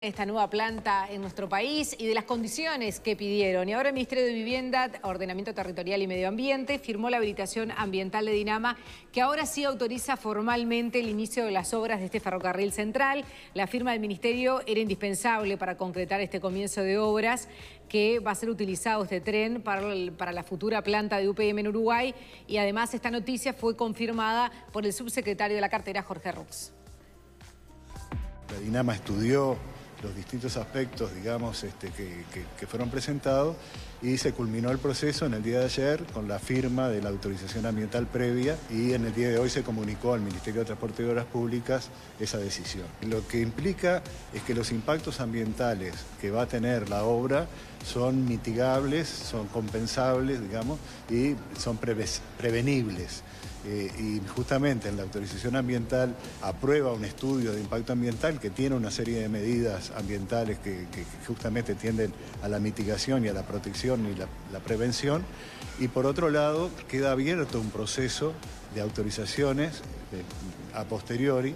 esta nueva planta en nuestro país y de las condiciones que pidieron. Y ahora el Ministerio de Vivienda, Ordenamiento Territorial y Medio Ambiente firmó la habilitación ambiental de Dinama, que ahora sí autoriza formalmente el inicio de las obras de este ferrocarril central. La firma del Ministerio era indispensable para concretar este comienzo de obras que va a ser utilizado este tren para, la futura planta de UPM en Uruguay. Y además esta noticia fue confirmada por el subsecretario de la cartera, Jorge Rux. La Dinama estudió los distintos aspectos, digamos, este, que, fueron presentados y se culminó el proceso en el día de ayer con la firma de la autorización ambiental previa y en el día de hoy se comunicó al Ministerio de Transporte y Obras Públicas esa decisión. Lo que implica es que los impactos ambientales que va a tener la obra son mitigables, son compensables, digamos, y son prevenibles. Eh, y justamente en la autorización ambiental aprueba un estudio de impacto ambiental que tiene una serie de medidas ambientales que, justamente tienden a la mitigación y a la protección y la prevención. Y por otro lado, queda abierto un proceso de autorizaciones eh, a posteriori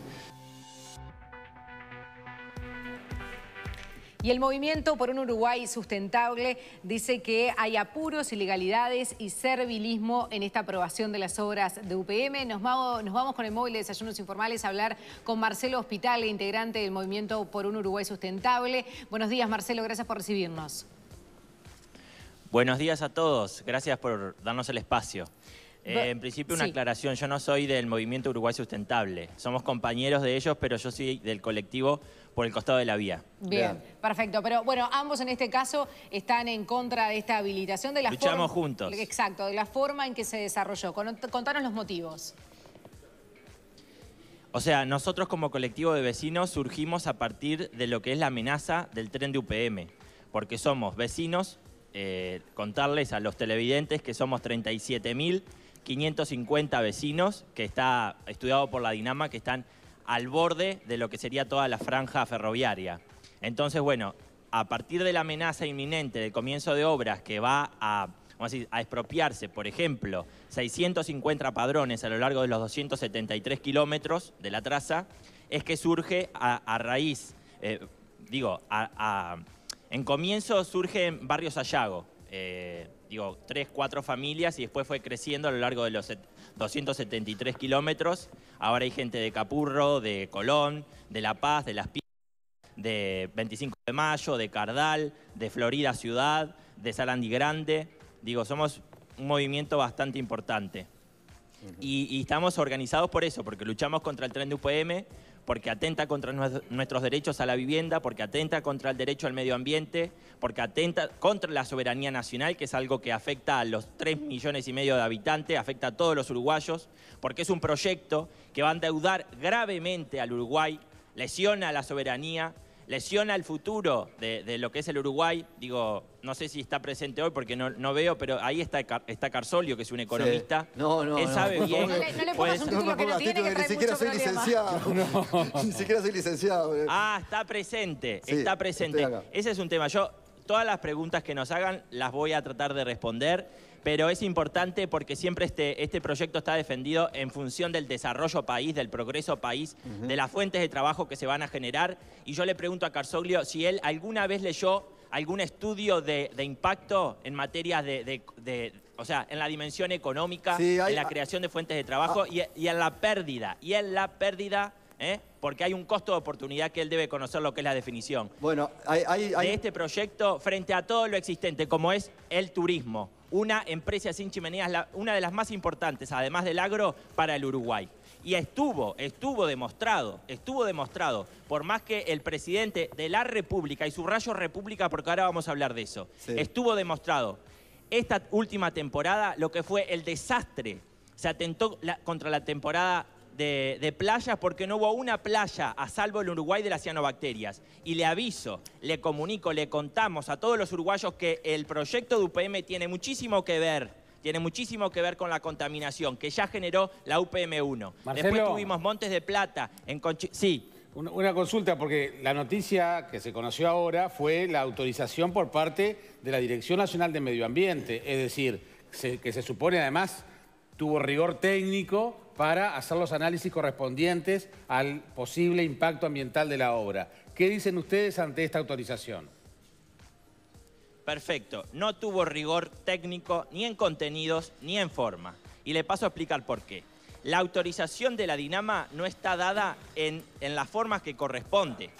Y el movimiento por un Uruguay sustentable dice que hay apuros, ilegalidades y servilismo en esta aprobación de las obras de UPM. Nos vamos, nos vamos con el móvil de desayunos informales a hablar con Marcelo Hospital, integrante del movimiento por un Uruguay sustentable. Buenos días, Marcelo, gracias por recibirnos. Buenos días a todos, gracias por darnos el espacio. Eh, en principio una aclaración, yo no soy del Movimiento Uruguay Sustentable, somos compañeros de ellos, pero yo soy del colectivo por el costado de la vía. Bien, perfecto, pero bueno, ambos en este caso están en contra de esta habilitación de la Luchamos juntos. Exacto, de la forma en que se desarrolló. Contanos los motivos. O sea, nosotros como colectivo de vecinos surgimos a partir de lo que es la amenaza del tren de UPM, porque somos vecinos, eh, contarles a los televidentes que somos 37.000... mil 550 vecinos, que está estudiado por la Dinama, que están al borde de lo que sería toda la franja ferroviaria. Entonces, bueno, a partir de la amenaza inminente del comienzo de obras que va a, expropiarse, por ejemplo, 650 padrones a lo largo de los 273 kilómetros de la traza, es que surge a, raíz, eh, digo, en comienzo surge en Barrios Sayago, eh, digo, tres, cuatro familias y después fue creciendo a lo largo de los 273 kilómetros. Ahora hay gente de Capurro, de Colón, de La Paz, de Las Piedras, de 25 de Mayo, de Cardal, de Florida Ciudad, de Salandi Grande. Digo, somos un movimiento bastante importante. y, y estamos organizados por eso, porque luchamos contra el tren de UPM, porque atenta contra nuestros derechos a la vivienda, porque atenta contra el derecho al medio ambiente, porque atenta contra la soberanía nacional, que es algo que afecta a los 3 millones y medio de habitantes, afecta a todos los uruguayos, porque es un proyecto que va a endeudar gravemente al Uruguay, lesiona la soberanía lesiona el futuro de, lo que es el Uruguay. Digo, no sé si está presente hoy porque no, veo, pero ahí está, está Carsolio, que es un economista. No, no, Él sabe no, bien. No le, no un título que no tiene, que trae Ni siquiera soy licenciado. Ni siquiera soy licenciado. Eh. Ah, está presente, está presente. Ese es un tema. Yo, todas las preguntas que nos hagan las voy a tratar de responder pero es importante porque siempre este, este proyecto está defendido en función del desarrollo país, del progreso país, de las fuentes de trabajo que se van a generar. Y yo le pregunto a Carsoglio si él alguna vez leyó algún estudio de, impacto en materia de, o sea, en la dimensión económica, en la creación de fuentes de trabajo ah. y, en la pérdida, y en la pérdida ¿eh? porque hay un costo de oportunidad que él debe conocer lo que es la definición. Bueno, hay, De este proyecto frente a todo lo existente, como es el turismo. Una empresa sin chimeneas, una de las más importantes, además del agro, para el Uruguay. Y estuvo, estuvo demostrado, estuvo demostrado, por más que el presidente de la República, y subrayo República porque ahora vamos a hablar de eso, estuvo demostrado esta última temporada lo que fue el desastre. Se atentó contra la temporada de, playas porque no hubo una playa a salvo el Uruguay de las cianobacterias. Y le aviso, le comunico, le contamos a todos los uruguayos que el proyecto de UPM tiene muchísimo que ver, tiene muchísimo que ver con la contaminación que ya generó la UPM1. Después tuvimos Montes de Plata en Sí. Una consulta, porque la noticia que se conoció ahora fue la autorización por parte de la Dirección Nacional de Medio Ambiente, es decir, que se supone además tuvo rigor técnico para hacer los análisis correspondientes al posible impacto ambiental de la obra. ¿Qué dicen ustedes ante esta autorización? Perfecto. No tuvo rigor técnico ni en contenidos ni en forma. Y le paso a explicar por qué. La autorización de la Dinama no está dada en, en las formas que corresponde.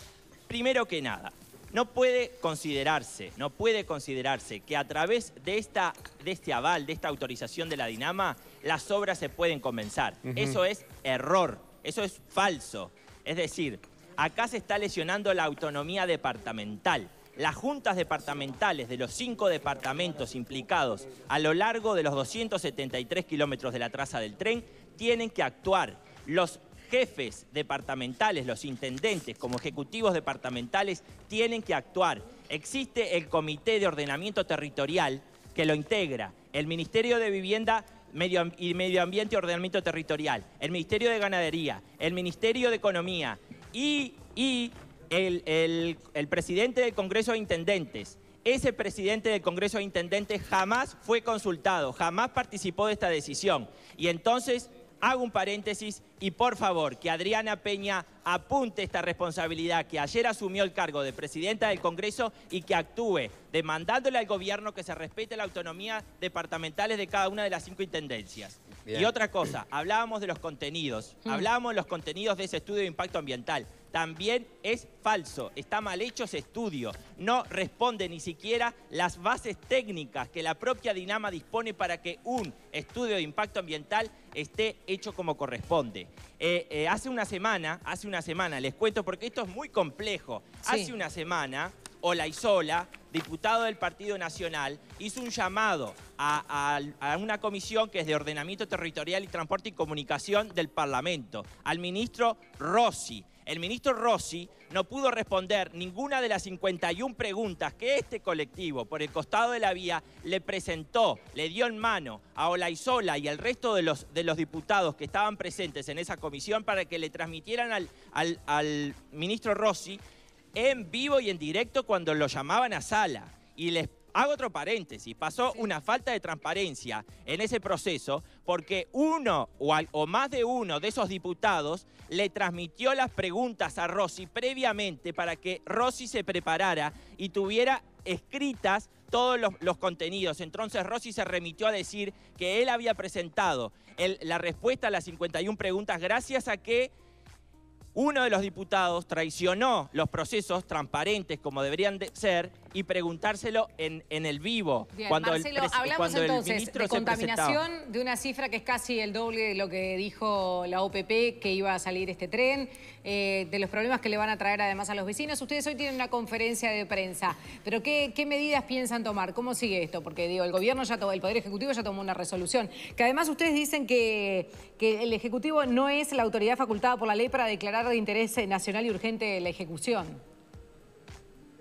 Primero que nada, no puede considerarse, no puede considerarse que a través de, esta, este aval, de esta autorización de la Dinama, las obras se pueden comenzar. Eso es error, eso es falso. Es decir, acá se está lesionando la autonomía departamental. Las juntas departamentales de los cinco departamentos implicados a lo largo de los 273 kilómetros de la traza del tren tienen que actuar. Los jefes departamentales, los intendentes como ejecutivos departamentales tienen que actuar. Existe el Comité de Ordenamiento Territorial que lo integra, el Ministerio de Vivienda Medio, y Medio Ambiente y Ordenamiento Territorial, el Ministerio de Ganadería, el Ministerio de Economía y, el, el presidente del Congreso de Intendentes. Ese presidente del Congreso de Intendentes jamás fue consultado, jamás participó de esta decisión. Y entonces hago un paréntesis y por favor que Adriana Peña apunte esta responsabilidad que ayer asumió el cargo de presidenta del Congreso y que actúe demandándole al gobierno que se respete la autonomía departamentales de cada una de las cinco intendencias. Y otra cosa, hablábamos de los contenidos, mm. hablábamos de los contenidos de ese estudio de impacto ambiental también es falso. Está mal hecho ese estudio. No responde ni siquiera las bases técnicas que la propia Dinama dispone para que un estudio de impacto ambiental esté hecho como corresponde. Eh, eh, hace una semana, hace una semana, les cuento porque esto es muy complejo. Hace una semana, Olaizola, diputado del Partido Nacional, hizo un llamado a, una comisión que es de Ordenamiento Territorial y Transporte y Comunicación del Parlamento, al ministro Rossi el ministro Rossi no pudo responder ninguna de las 51 preguntas que este colectivo por el costado de la vía le presentó, le dio en mano a Olaizola y al resto de los, diputados que estaban presentes en esa comisión para que le transmitieran al, ministro Rossi en vivo y en directo cuando lo llamaban a sala y les hago otro paréntesis, pasó una falta de transparencia en ese proceso porque uno o, más de uno de esos diputados le transmitió las preguntas a Rossi previamente para que Rossi se preparara y tuviera escritas todos los, contenidos. Entonces Rossi se remitió a decir que él había presentado la respuesta a las 51 preguntas gracias a que uno de los diputados traicionó los procesos transparentes como deberían de ser y preguntárselo en, en el vivo. cuando hablamos entonces de contaminación, de una cifra que es casi el doble de lo que dijo la OPP que iba a salir este tren, eh, de los problemas que le van a traer además a los vecinos. Ustedes hoy tienen una conferencia de prensa, pero ¿qué, medidas piensan tomar? ¿Cómo sigue esto? Porque digo, el gobierno ya tomó, el Poder Ejecutivo ya tomó una resolución, que además ustedes dicen que, que el Ejecutivo no es la autoridad facultada por la ley para declarar de interés nacional y urgente la ejecución.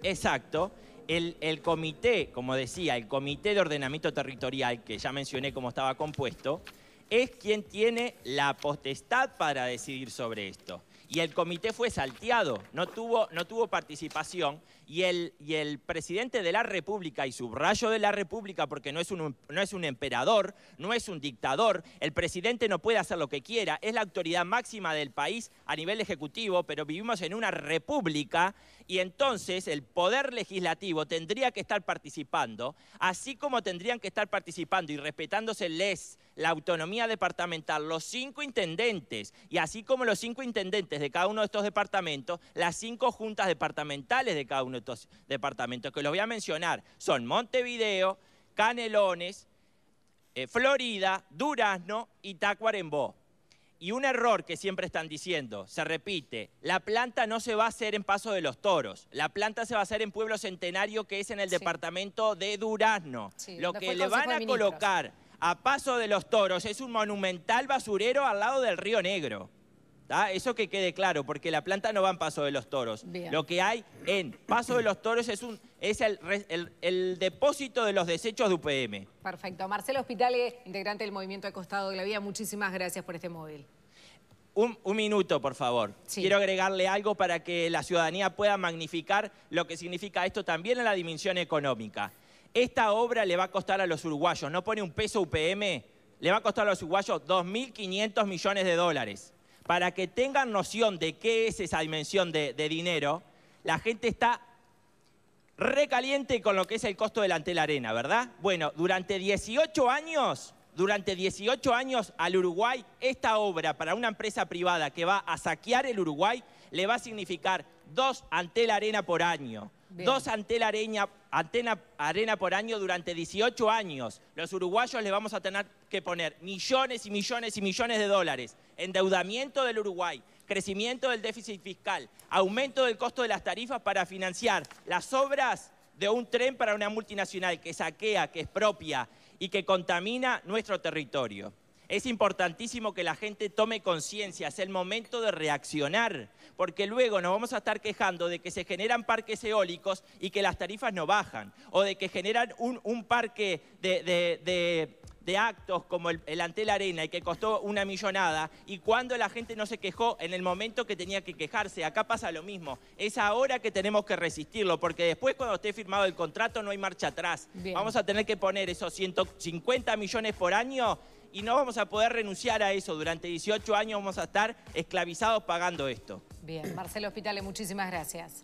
Exacto. El, comité, como decía, el comité de ordenamiento territorial, que ya mencioné cómo estaba compuesto, es quien tiene la potestad para decidir sobre esto y el comité fue salteado, no tuvo, no tuvo participación y el, y el, presidente de la República, y subrayo de la República porque no es, un, no es un emperador, no es un dictador, el presidente no puede hacer lo que quiera, es la autoridad máxima del país a nivel ejecutivo, pero vivimos en una república y entonces el poder legislativo tendría que estar participando, así como tendrían que estar participando y respetándose les la autonomía departamental, los cinco intendentes, y así como los cinco intendentes de cada uno de estos departamentos, las cinco juntas departamentales de cada uno de estos departamentos, que los voy a mencionar, son Montevideo, Canelones, eh, Florida, Durazno y Tacuarembó. Y un error que siempre están diciendo, se repite, la planta no se va a hacer en Paso de los Toros, la planta se va a hacer en Pueblo Centenario, que es en el departamento de Durazno. lo que le van a colocar a Paso de los Toros es un monumental basurero al lado del río Negro. Eso que quede claro, porque la planta no va en Paso de los Toros. Lo que hay en Paso de los Toros es, un, es el, depósito de los desechos de UPM. Perfecto. Marcelo Hospital, integrante del Movimiento de Costado de la Vía, muchísimas gracias por este móvil. Un, minuto, por favor. Quiero agregarle algo para que la ciudadanía pueda magnificar lo que significa esto también en la dimensión económica. Esta obra le va a costar a los uruguayos, no pone un peso UPM, le va a costar a los uruguayos 2.500 millones de dólares. Para que tengan noción de qué es esa dimensión de, dinero, la gente está recaliente con lo que es el costo del la arena, ¿verdad? Bueno, durante 18 años, durante 18 años al Uruguay, esta obra para una empresa privada que va a saquear el Uruguay le va a significar dos ante arena por año dos la arena, Antena Arena por año durante 18 años. Los uruguayos le vamos a tener que poner millones y millones y millones de dólares. Endeudamiento del Uruguay, crecimiento del déficit fiscal, aumento del costo de las tarifas para financiar las obras de un tren para una multinacional que saquea, que es propia y que contamina nuestro territorio. Es importantísimo que la gente tome conciencia, es el momento de reaccionar, porque luego nos vamos a estar quejando de que se generan parques eólicos y que las tarifas no bajan, o de que generan un, parque de, actos como el, Antel Arena y que costó una millonada y cuando la gente no se quejó en el momento que tenía que quejarse. Acá pasa lo mismo. Es ahora que tenemos que resistirlo porque después cuando esté firmado el contrato no hay marcha atrás. Vamos a tener que poner esos 150 millones por año y no vamos a poder renunciar a eso. Durante 18 años vamos a estar esclavizados pagando esto. Bien, Marcelo Hospitales, muchísimas gracias.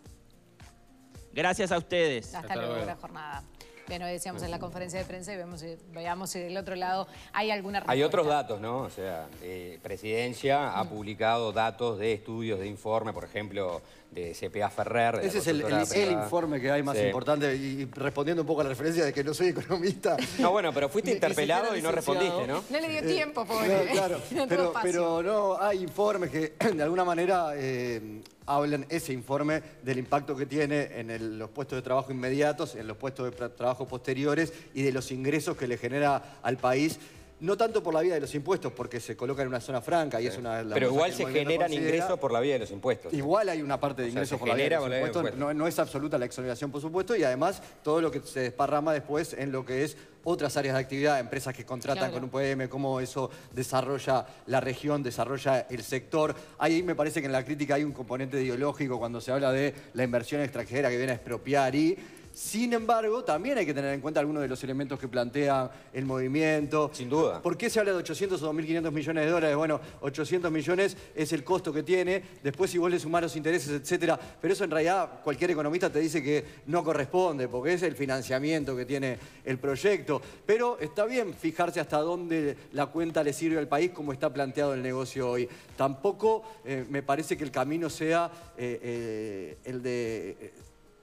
Gracias a ustedes. Hasta, Hasta luego, buena jornada. Que Bueno, decíamos en la conferencia de prensa y vemos, veamos si del otro lado hay alguna respuesta. Hay otros datos, ¿no? O sea, eh, Presidencia ha publicado datos de estudios, de informe, por ejemplo, de CPA Ferrer. Ese es el, informe que hay más importante y, respondiendo un poco a la referencia de que no soy economista. No, bueno, pero fuiste interpelado y no respondiste, ¿no? No le dio tiempo, pobre. claro, pero, no, hay informes que de alguna manera... Eh, hablan ese informe del impacto que tiene en los puestos de trabajo inmediatos, en los puestos de trabajo posteriores y de los ingresos que le genera al país no tanto por la vía de los impuestos, porque se coloca en una zona franca y es una... Pero igual se generan ingresos por la vía de los impuestos. Igual hay una parte de ingresos por, la vía de los impuestos. No, es absoluta la exoneración, por supuesto, y además todo lo que se desparrama después en lo que es otras áreas de actividad, empresas que contratan con un PM, cómo eso desarrolla la región, desarrolla el sector. Ahí me parece que en la crítica hay un componente ideológico cuando se habla de la inversión extranjera que viene a expropiar y sin embargo, también hay que tener en cuenta algunos de los elementos que plantea el movimiento. Sin duda. ¿Por qué se habla de 800 o 2.500 millones de dólares? Bueno, 800 millones es el costo que tiene. Después, si vos le sumás los intereses, etcétera. Pero eso en realidad cualquier economista te dice que no corresponde, porque es el financiamiento que tiene el proyecto. Pero está bien fijarse hasta dónde la cuenta le sirve al país, como está planteado el negocio hoy. Tampoco eh, me parece que el camino sea eh, eh, el de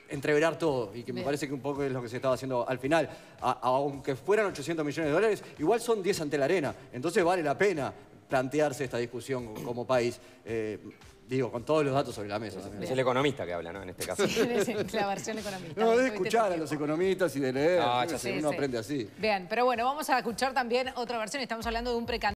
entreverar todo y que me parece que un poco es lo que se estaba haciendo al final. aunque fueran 800 millones de dólares, igual son 10 ante la arena. Entonces vale la pena plantearse esta discusión como país. Eh, digo, con todos los datos sobre la mesa. Es el economista que habla, ¿no? En este caso. la versión economista. No, de este escuchar a los economistas y de leer. Ah, uno aprende así. Bien, pero bueno, vamos a escuchar también otra versión. Estamos hablando de un precandidato.